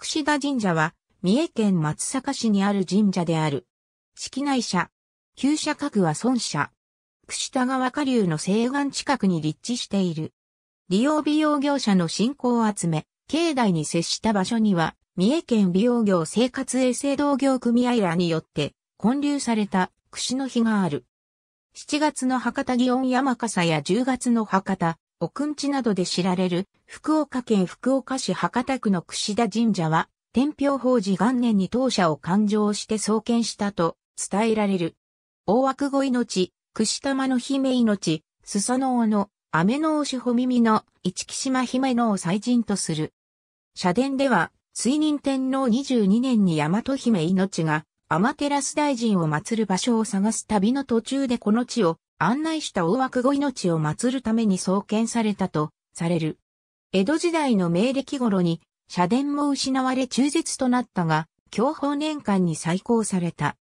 串田神社は、三重県松阪市にある神社である。式内社、旧社各は孫社。串田川下流の西岸近くに立地している。利用美容業者の信仰を集め、境内に接した場所には、三重県美容業生活衛生同業組合らによって、建立された串の日がある。7月の博多祇園山笠や10月の博多、奥んちなどで知られる、福岡県福岡市博多区の串田神社は、天平法寺元年に当社を勘定して創建したと伝えられる。大枠後命、串玉の姫命、裾野のの、雨のおしほ耳の、市木島姫のを祭神とする。社殿では、水任天皇22年に大和姫命が、天照大臣を祀る場所を探す旅の途中でこの地を案内した大枠後命を祀るために創建されたとされる。江戸時代の明暦頃に社殿も失われ中絶となったが、享保年間に再興された。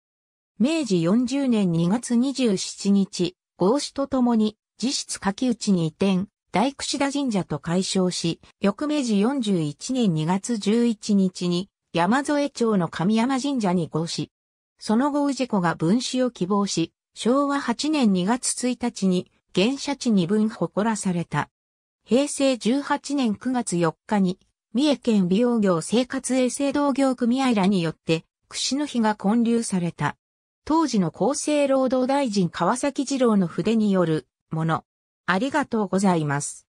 明治40年2月27日、合祀とともに、自室打内に移転、大串田神社と改称し、翌明治41年2月11日に、山添町の神山神社に合祀。その後氏子が分子を希望し、昭和8年2月1日に原社地に分誇らされた。平成18年9月4日に、三重県美容業生活衛生同業組合らによって、串の日が建立された。当時の厚生労働大臣川崎二郎の筆によるもの。ありがとうございます。